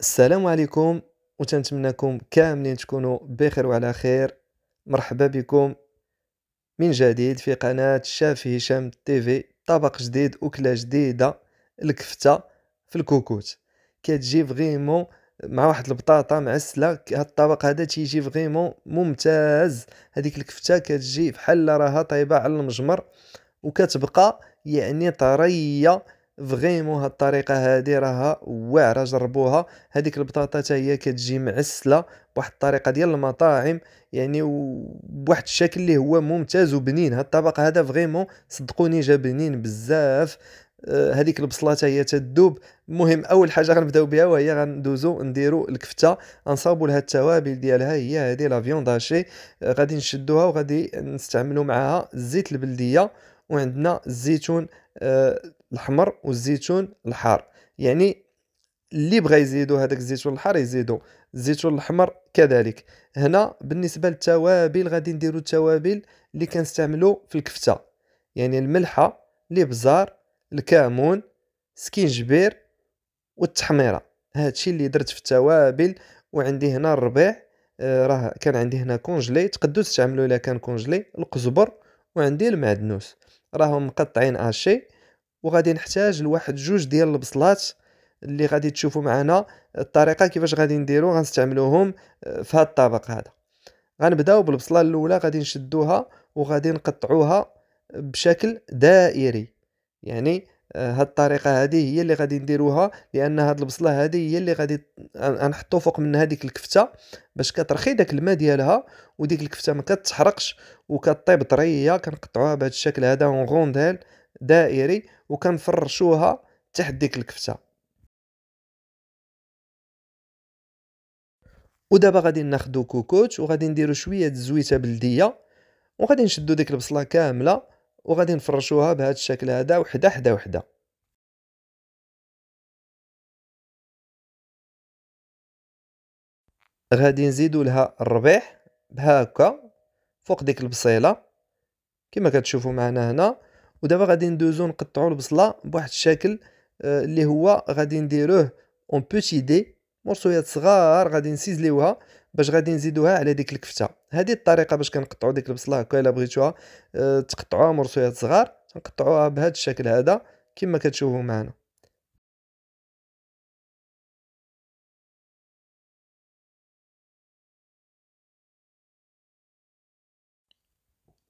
السلام عليكم وتنتمناكم كاملين تكونوا بخير وعلى خير مرحبا بكم من جديد في قناة شاف هشام تيفي طبق جديد أكلة جديدة الكفتة في الكوكوت كتجي فغيمون مع واحد البطاطا معسله هاد الطبق هذا تيجي فغيمون ممتاز هذيك الكفته كتجي بحال راها طايبه على المجمر وكتبقى يعني طريه فريمون هاد الطريقه هادي راها واعره جربوها هذيك البطاطا حتى هي كتجي معسله بواحد الطريقه ديال المطاعم يعني بواحد الشكل اللي هو ممتاز وبنين هاد الطبق هذا فغيمون صدقوني جا بنين بزاف هذيك آه، البصله حتى هي تذوب المهم اول حاجه غنبداو بها وهي غندوزو نديرو الكفته غنصاوبو لها التوابل ديالها هي هذه لا فيون داشي آه، غادي نشدوها وغادي نستعملو معاها الزيت البلديه وعندنا الزيتون آه، الحمر والزيتون الحار يعني اللي بغى يزيدو هذاك الزيتون الحار يزيدو الزيتون الاحمر كذلك هنا بالنسبه للتوابل غادي نديرو التوابل اللي كنستعملو في الكفته يعني الملحه الابزار الكمون سكينجبير والتحميره هادشي اللي درت في التوابل وعندي هنا الربيع آه، راه كان عندي هنا كونجلي تقدو تستعملوا الا كان كونجلي القزبر وعندي المعدنوس راهم مقطعين اشي وغادي نحتاج لواحد جوج ديال البصلات اللي غادي تشوفوا معنا الطريقه كيفاش غادي نديرو غنستعملوهم آه، في هذا الطبق هذا غنبداو بالبصله الاولى غادي نشدوها وغادي نقطعوها بشكل دائري يعني آه، هاد الطريقه هذه هي اللي غادي نديروها لان هاد البصله هذه هي اللي غادي نحطو فوق من هذيك الكفته باش كترخي داك الماء ديالها وديك الكفته ما كتحرقش وكطيب طريه كنقطعوها بهذا الشكل هذا اون غونديل دائري وكنفرشوها تحت ديك الكفته ودابا غادي ناخدو كوكوت وغادي نديرو شويه الزويته بلديه وغادي نشدو ديك البصله كامله وغادي نفرشوها بهذا الشكل هذا وحده حده وحده غادي نزيدو لها الربيح بهاكا فوق ديك البصيله كما كتشوفوا معنا هنا ودابا غادي ندوزو نقطعو البصله بواحد الشكل آه، اللي هو غادي نديروه اون بوتي دي مرصويات صغار غادي نسيزليوها باش غادي نزيدوها على ديك الكفته هذه الطريقه باش كنقطعو ديك البصله هكا الا بغيتوها آه، تقطعوها مرصويات صغار نقطعوها بهذا الشكل هذا كما كتشوفوا معنا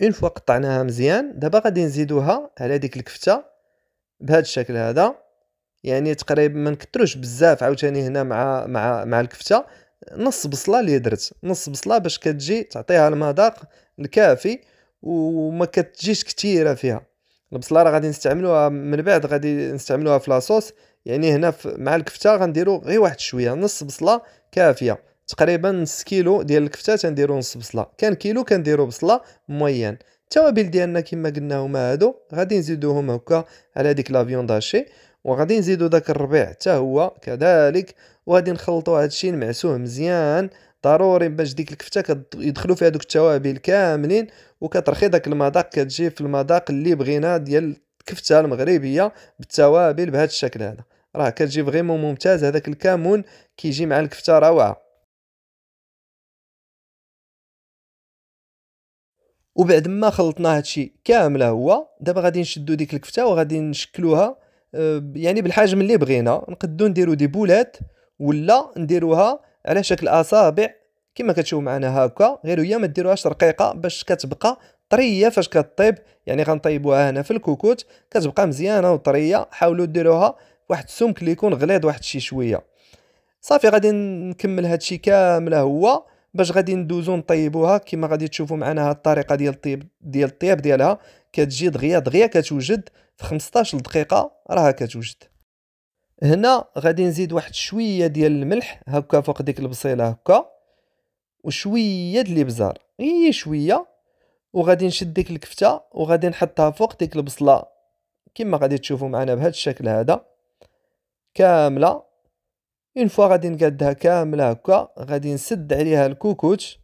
اون فوا قطعناها مزيان دابا غادي نزيدوها على ديك الكفته بهذا الشكل هذا يعني تقريبا ما نكثروش بزاف عاوتاني هنا مع مع مع الكفته نص بصله اللي درت نص بصله باش كتجي تعطيها المذاق الكافي وما كتجيش كثيره فيها البصله راه غادي نستعملوها من بعد غادي نستعملوها في لاصوص يعني هنا مع الكفته غنديرو غير واحد شويه نص بصله كافيه تقريبا نص كيلو ديال الكفته تنديرو نص بصله كان كيلو كنديرو بصله موين التوابل ديالنا كما قلنا هما هادو غادي نزيدوهم هكا على ديك لافيون داشي وغادي نزيدو داك الربيع حتى هو كذلك وغادي نخلطو هادشي نمعسوه مزيان ضروري باش ديك الكفته كيدخلوا فيها دوك التوابل كاملين وكترخي داك المذاق كتجي في المذاق اللي بغينا ديال الكفته المغربيه بالتوابل بهذا الشكل هذا راه كتجي فريمون ممتاز هذاك الكمون كيجي مع الكفته روعه وبعد ما خلطنا هادشي كامل هو دابا غادي نشدو ديك الكفته وغادي نشكلوها آه، يعني بالحجم اللي بغينا نقدو نديرو دي بولات ولا نديروها على شكل اصابع كما كتشوفوا معنا هكا غير هي ما ديروهاش رقيقه باش كتبقى طريه فاش كطيب يعني غنطيبوها هنا في الكوكوت كتبقى مزيانه وطريه حاولوا ديروها واحد السمك اللي يكون غليظ واحد شي شويه صافي غادي نكمل هادشي كامل هو باش غادي ندوزو نطيبوها كما غادي تشوفوا معنا هاد الطريقه ديال الطيب ديال الطياب ديالها كتجي دغيا دغيا كتوجد في 15 دقيقه راها كتوجد هنا غادي نزيد واحد شويه ديال الملح هكا فوق ديك البصيله هكا وشويه ديال الابزار غير شويه وغادي نشد ديك الكفته وغادي نحطها فوق ديك البصله كما غادي تشوفوا معنا بهذا الشكل هذا كامله اون فوا غادي نقادها كامله هكا غادي نسد عليها الكوكوت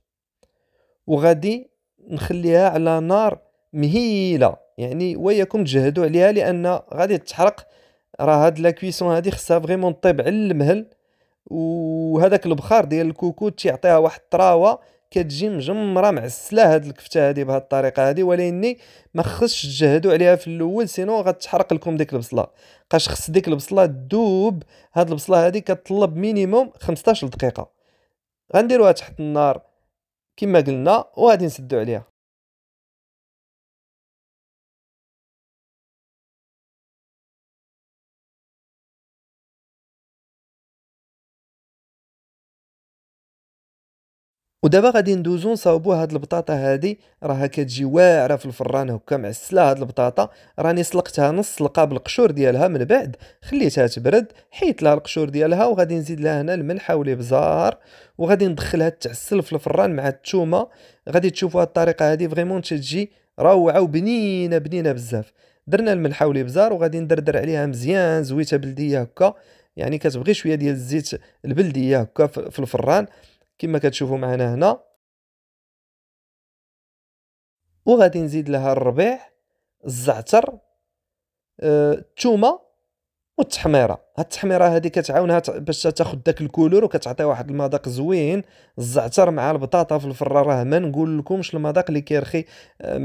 وغادي نخليها على نار مهيله يعني وياكم تجهدوا عليها لان غادي تحرق راه هاد لا كويسون هادي خصها فريمون طيب على المهل وهذاك البخار ديال الكوكوت تيعطيها واحد الطراوه كتجي مجمره معسله هاد الكفته هادي بهاد الطريقه هادي ولاني ما خصش تجهدوا عليها في الاول سينو غتحرق لكم ديك البصله بقاش خص ديك البصله دوب هاد البصله هادي كتطلب مينيموم 15 دقيقه غنديروها تحت النار كما قلنا وغادي نسدو عليها ودابا غادي ندوزو نصاوبو هاد البطاطا هادي راها كتجي واعره في الفران هكا معسله هاد البطاطا راني سلقتها نص سلقه بالقشور ديالها من بعد خليتها تبرد حيت لها القشور ديالها وغادي نزيد لها هنا الملح والابزار وغادي ندخلها تعسل في الفران مع الثومه غادي تشوفوا هاد الطريقه هادي فريمون تجي روعه وبنينه بنينه بزاف درنا الملح والابزار وغادي ندردر عليها مزيان زويته بلديه هكا يعني كتبغي شويه ديال الزيت البلديه هكا في الفران كما كتشوفوا معنا هنا وغادي نزيد لها الربيع الزعتر آه، الثومه والتحميره هاد التحميره هادي كتعاونها باش تاخد داك الكولور وكتعطي واحد المذاق زوين الزعتر مع البطاطا في الفرا راه ما نقول لكمش المذاق اللي كيرخي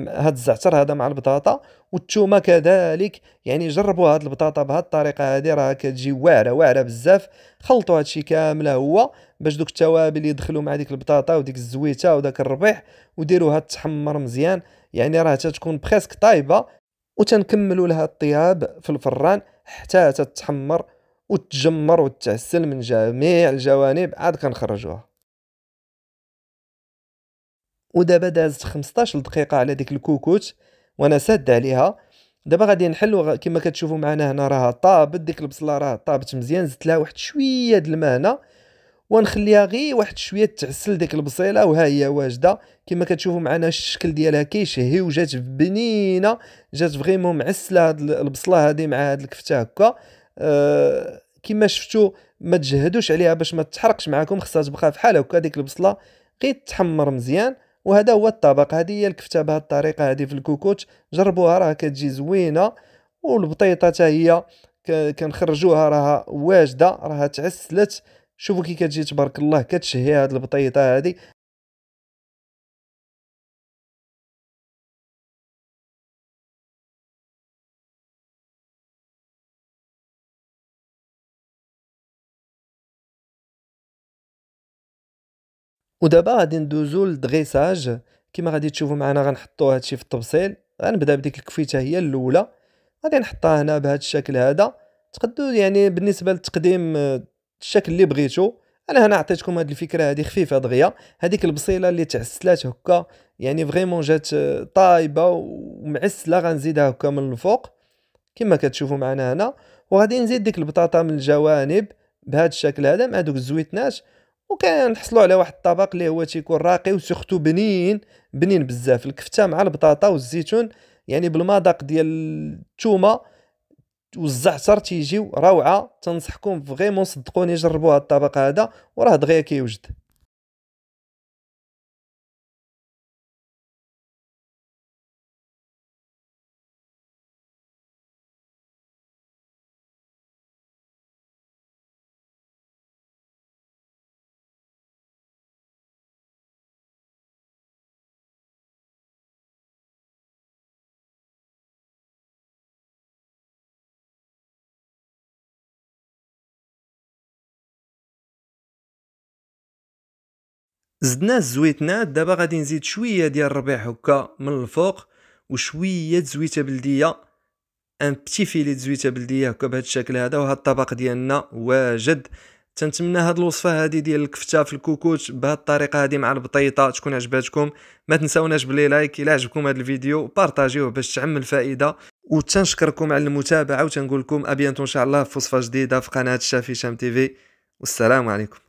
هاد الزعتر هذا مع البطاطا والثومه كذلك يعني جربوا هاد البطاطا بهاد الطريقه هادي راه كتجي واعره واعره بزاف خلطوا هادشي كامله هو باش دوك التوابل يدخلوا مع ديك البطاطا وديك الزويته وداك الربيح وديروها تحمر مزيان يعني راه تتكون بريسك طايبه وتنكملوا لها الطياب في الفران حتى تتحمر وتجمر وتعسل من جميع الجوانب عاد كنخرجوها ودابا دازت 15 دقيقه على ديك الكوكوت وانا ساد عليها دابا غادي نحلو كما كتشوفوا معنا هنا راه طابت ديك البصله راه طابت مزيان زدت لها واحد شويه د الماء هنا ونخليها غير واحد شويه تعسل ديك البصيله وها هي واجده كما كتشوفوا معنا الشكل ديالها كيشهي وجات بنينه جات فريمون معسله هاد البصله هادي مع هاد الكفته هكا أه كما شفتوا ما تجهدوش عليها باش ما تحرقش معكم خصها تبقى فحال هكا ديك البصله غير تحمر مزيان وهذا هو الطبق هذه هي الكفته بهذه الطريقه هذه في الكوكوت جربوها راه كتجي زوينه والبطيطه حتى هي كنخرجوها راها واجده راها تعسلت شوفوا كي كتجي تبارك الله كتشهي هاد البطيطه هادي ودابا غادي ندوزو للدغيساج كما غادي تشوفوا معنا غنحطو هادشي في التبصيل غنبدا بديك الكفيته هي الاولى غادي نحطها هنا بهذا الشكل هذا تقدو يعني بالنسبه للتقديم الشكل اللي بغيتو انا هنا عطيتكم هذه الفكره هذه خفيفه دغيا هذيك البصيله اللي تعسلات هكا يعني فريمون جات طايبه ومعسله غنزيدها هكا من الفوق كما كتشوفوا معنا هنا وغادي نزيد ديك البطاطا من الجوانب بهذا الشكل هذا مع دوك الزويتنات وكنحصلوا على واحد الطبق اللي هو تيكون راقي وسورتو بنين بنين بزاف الكفته مع البطاطا والزيتون يعني بالمذاق ديال الثومه والزعتر تيجيو روعه تنصحكم فريمون صدقوني جربوا هاد الطبق هذا وراه دغيا كيوجد زدنا الزويتنات دابا غادي نزيد شويه ديال الربيع هكا من الفوق وشويه زويته بلديه ان بتي فيلي زويته بلديه هكا بهذا الشكل هذا وهذا الطبق ديالنا واجد تنتمنى هاد الوصفه هادي ديال الكفته في الكوكوت بهاد الطريقه هادي مع البطيطه تكون عجباتكم ما تنساوناش بلي لايك الا عجبكم هاد الفيديو بارطاجيوه باش تعم الفائده وتنشكركم على المتابعه وتنقول لكم ابيانتو ان شاء الله في وصفه جديده في قناه الشافي شام تيفي والسلام عليكم